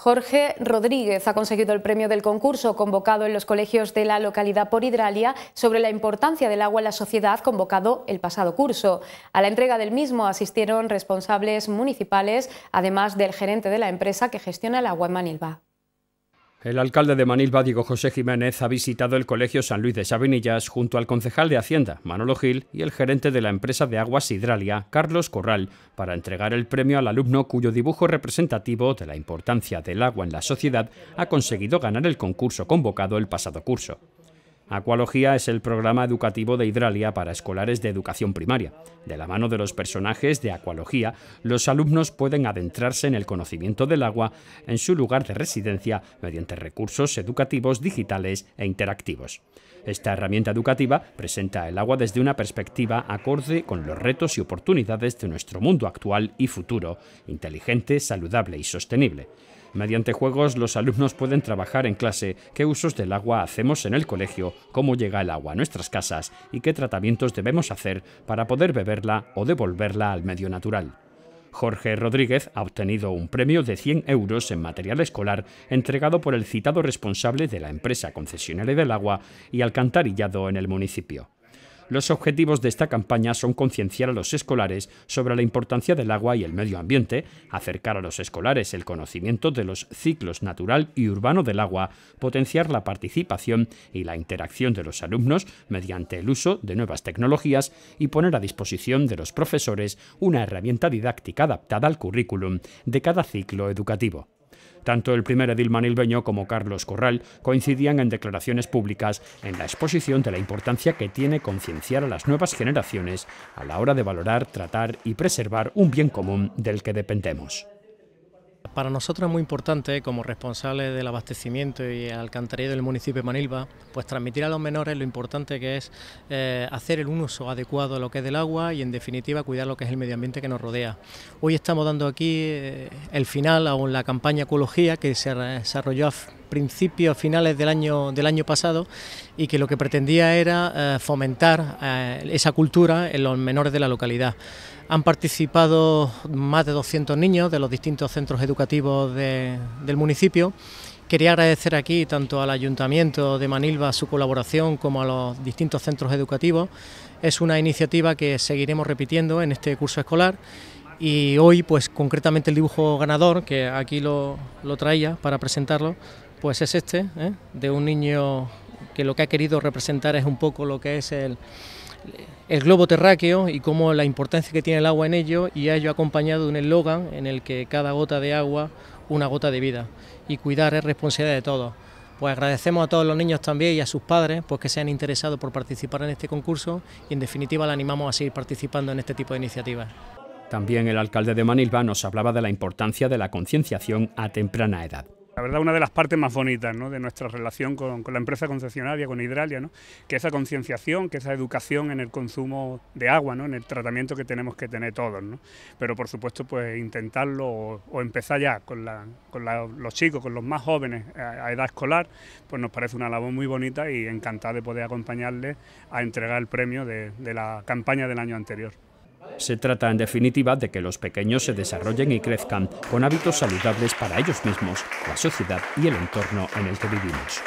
Jorge Rodríguez ha conseguido el premio del concurso convocado en los colegios de la localidad por Hidralia sobre la importancia del agua en la sociedad convocado el pasado curso. A la entrega del mismo asistieron responsables municipales, además del gerente de la empresa que gestiona el agua en Manilva. El alcalde de Manilva, Diego José Jiménez, ha visitado el Colegio San Luis de Sabinillas junto al concejal de Hacienda, Manolo Gil, y el gerente de la empresa de aguas Hidralia, Carlos Corral, para entregar el premio al alumno cuyo dibujo representativo de la importancia del agua en la sociedad ha conseguido ganar el concurso convocado el pasado curso. Aqualogía es el programa educativo de Hidralia para escolares de educación primaria. De la mano de los personajes de Aqualogía, los alumnos pueden adentrarse en el conocimiento del agua en su lugar de residencia mediante recursos educativos digitales e interactivos. Esta herramienta educativa presenta el agua desde una perspectiva acorde con los retos y oportunidades de nuestro mundo actual y futuro, inteligente, saludable y sostenible. Mediante juegos los alumnos pueden trabajar en clase qué usos del agua hacemos en el colegio, cómo llega el agua a nuestras casas y qué tratamientos debemos hacer para poder beberla o devolverla al medio natural. Jorge Rodríguez ha obtenido un premio de 100 euros en material escolar entregado por el citado responsable de la empresa concesionaria del agua y alcantarillado en el municipio. Los objetivos de esta campaña son concienciar a los escolares sobre la importancia del agua y el medio ambiente, acercar a los escolares el conocimiento de los ciclos natural y urbano del agua, potenciar la participación y la interacción de los alumnos mediante el uso de nuevas tecnologías y poner a disposición de los profesores una herramienta didáctica adaptada al currículum de cada ciclo educativo. Tanto el primer edil manilbeño como Carlos Corral coincidían en declaraciones públicas en la exposición de la importancia que tiene concienciar a las nuevas generaciones a la hora de valorar, tratar y preservar un bien común del que dependemos. Para nosotros es muy importante, eh, como responsables del abastecimiento y alcantarillado del municipio de Manilva, pues transmitir a los menores lo importante que es eh, hacer el uso adecuado de lo que es del agua y, en definitiva, cuidar lo que es el medio ambiente que nos rodea. Hoy estamos dando aquí eh, el final a la campaña Ecología que se desarrolló a principios, finales del año, del año pasado y que lo que pretendía era fomentar esa cultura en los menores de la localidad. Han participado más de 200 niños de los distintos centros educativos del municipio. Quería agradecer aquí tanto al Ayuntamiento de Manilva su colaboración como a los distintos centros educativos. Es una iniciativa que seguiremos repitiendo en este curso escolar y hoy pues concretamente el dibujo ganador, que aquí lo, lo traía para presentarlo, pues es este, ¿eh? de un niño que lo que ha querido representar es un poco lo que es el, el globo terráqueo y cómo la importancia que tiene el agua en ello y ha ello acompañado de un eslogan en el que cada gota de agua, una gota de vida y cuidar es responsabilidad de todos. Pues agradecemos a todos los niños también y a sus padres pues que se han interesado por participar en este concurso y en definitiva la animamos a seguir participando en este tipo de iniciativas. También el alcalde de Manilva nos hablaba de la importancia de la concienciación a temprana edad. La verdad, una de las partes más bonitas de nuestra relación con, la empresa concesionaria, con Hidralia, ¿no? que esa concienciación, que esa educación en el consumo de agua, en el tratamiento que tenemos que tener todos. Pero por supuesto, pues intentarlo o, empezar ya con, los chicos, con los más jóvenes a, edad escolar, pues nos parece una labor muy bonita y encantada de poder acompañarles a entregar el premio de la campaña del año anterior. Se trata, en definitiva, de que los pequeños se desarrollen y crezcan con hábitos saludables para ellos mismos, la sociedad y el entorno en el que vivimos.